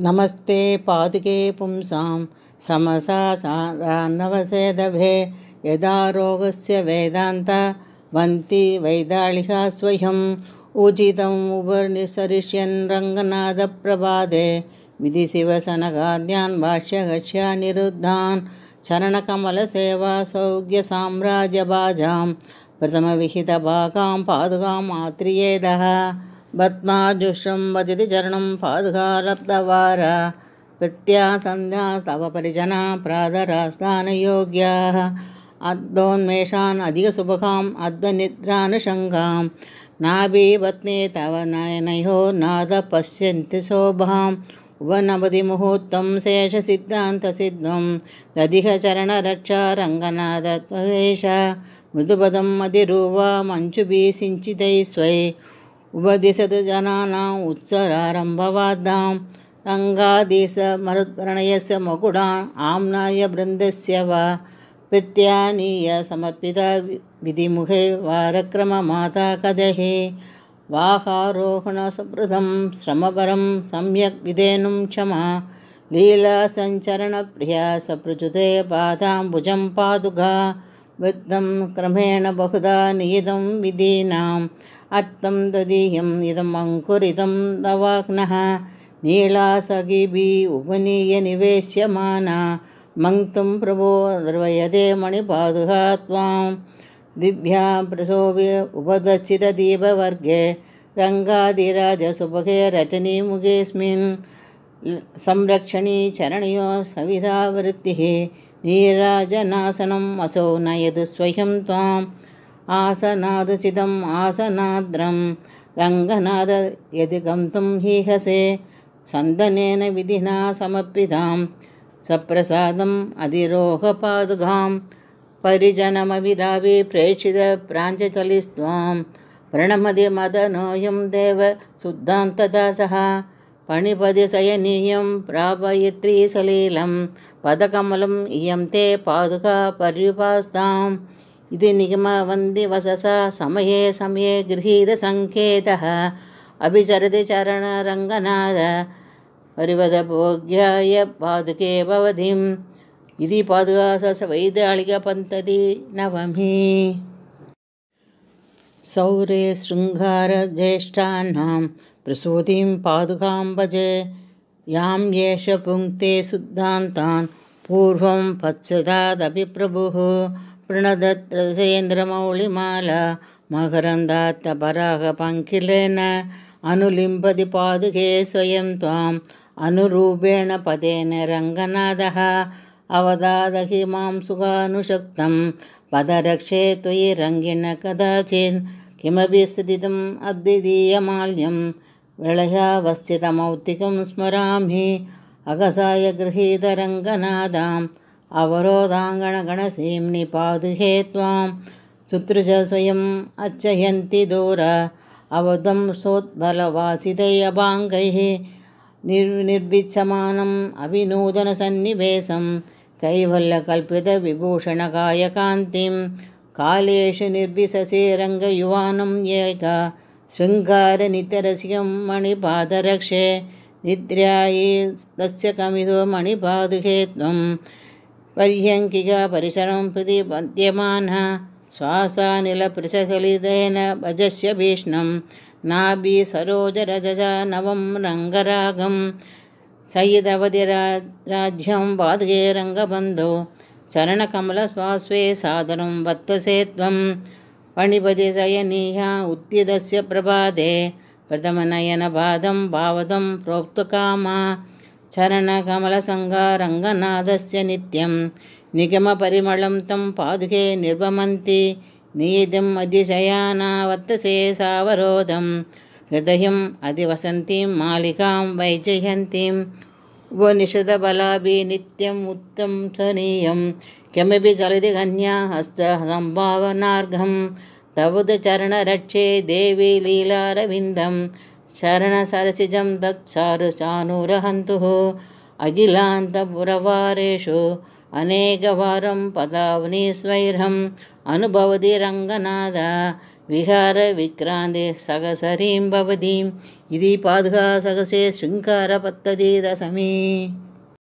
नमस्ते पादुके पुंसां समसान्वसेदभे यदा रोगस्य वेदांता वन्ति वैदालिका स्वयम् उचितम् उबर्निसरिष्यन् रङ्गनादप्रभादे विधिशिवसनकाद्यान् बाह्यगच्छा निरुद्धान् प्रथमविहितभागां प्रथमविहितभाकां पादुकामात्रियेदः पद्माजुष्ं भजति चरणं पादुका लब्धवारा प्रत्या सन्ध्यास्तव परिजना प्रादरास्तानयोग्याः अर्धोन्मेषान् अधिकशुभकाम् अर्धनिद्रानुशङ्कां नाभिपत्ने तव नयनयो नादपश्यन्ति शोभाम् उपनपदिमुहूर्तं शेषसिद्धान्तसिद्धं दधिकचरणरक्षारङ्गनादत्वेष मृदुपदम् अधिरूपा मञ्चुभिः मञ्चुभि सिञ्चितै उपदिशत् जनानाम् उत्सरारम्भवादां गङ्गाधीशमरुद्वणयस्य मकुडान् आम्नाय बृन्दस्य वा प्रत्यानीय समर्पिता विधिमुखे वारक्रममाता कदहे वाहारोहणसुभृतं श्रमपरं सम्यक् विधेनुं क्षमा लीलासञ्चरणप्रिया सप्रजुते पादाम्बुजं पादुका वृद्धं क्रमेण बहुधा नियतं विधीनाम् अत्तं इदम् अङ्कुरितं दवाग्नः नीलासगिभि उपनीयनिवेश्यमाना मङ्क्तुं प्रभो द्रवयदे मणिपादुः त्वां दिव्या प्रसोभ्य उपदर्चितदीपवर्गे रङ्गाधिराजसुभगे रचनीमुखेऽस्मिन् संरक्षणी चरणयो सविधावृत्तिः नीराजनाशनम् असौ नयतु स्वयं त्वाम् आसनादुचितम् आसनाद्रं रङ्गनाद यदि गन्तुं हि हसे सन्दनेन विधिना समर्पितां सप्रसादम् अधिरोहपादुघां परिजनमविदावि प्रेषित प्रणमदि मदनोयं देव सिद्धान्तदासः पणिपदसयनीयं प्रापयित्रीसलीलं पदकमलम् इयं ते पादुका पर्युपास्ताम् इति निगमवन्दिवस समये समये गृहीतसंकेतः अभिचरति चरणरङ्गनादेव भोग्याय पादुके भवधिम् इति पादुकासस वैदालिकपन्ती नवमि सौरे शृङ्गारज्येष्ठानां प्रसूतिं पादुकाम्बजे यां येष पुङ्क्ते सुद्धान्तान् पूर्वं पच्छदादभिप्रभुः प्रणदत्तसेन्द्रमौलिमाला अनुलिम्बति पादुके स्वयं त्वाम् अनुरूपेण पदेन रङ्गनादः अवदादहि मां सुखानुशक्तं पदरक्षे त्वयि रङ्गिण कदाचित् किमपि स्थितम् अद्वितीयमाल्यं विलयावस्थितमौक्तिकं स्मरामि अगसाय गृहीतरङ्गनादाम् अवरोधाङ्गणगणसेम्निपादुघेत्वां सुतृज स्वयम् अर्चयन्ति दूर अवधं निर् निर्विच्छमानम् अभिनूतनसन्निवेशं कैवल्यकल्पितविभूषणकाय कालेषु निर्विससे रङ्गयुवानं एका श्रृङ्गारनितरसिकं मणिपादरक्षे तस्य कमिदो त्वम् पैर्यङ्किका परिसरं प्रति पद्यमान श्वासानिलप्रसलितेन भजस्य भीष्णं नाभिसरोजरज नवं रङ्गरागं सयिदवधिराज्यं वाद्गे रङ्गबन्धो चरणकमलस्वास्वे साधनं वत्तसे त्वं पणिपतिशयनीहा उत्थिदस्य प्रभाते प्रथमनयनबादं भावदं प्रोक्तुकामा चरणकमलसङ्गारङ्गनाथस्य नित्यं निगमपरिमलं तं पादुके निर्वमन्ति नियतिम् अधिशयानावत् सावरोधं हृदयम् अधिवसन्तीं मालिकां नित्यम् उत्तं सनीयं किमपि चलति कन्या हस्तसम्भावनार्घं तवद चरणरक्षे देवी लीलारविन्दम् शरणसरसिजं दत्सारसानुरहन्तुः अखिलान्तपुरवारेषु अनेकवारं स्वैरम् अनुभवति रङ्गनाथ विहारविक्रान्ते सहसरीं भवतीं यदि सहसे शृङ्कारपत्तदि दशमे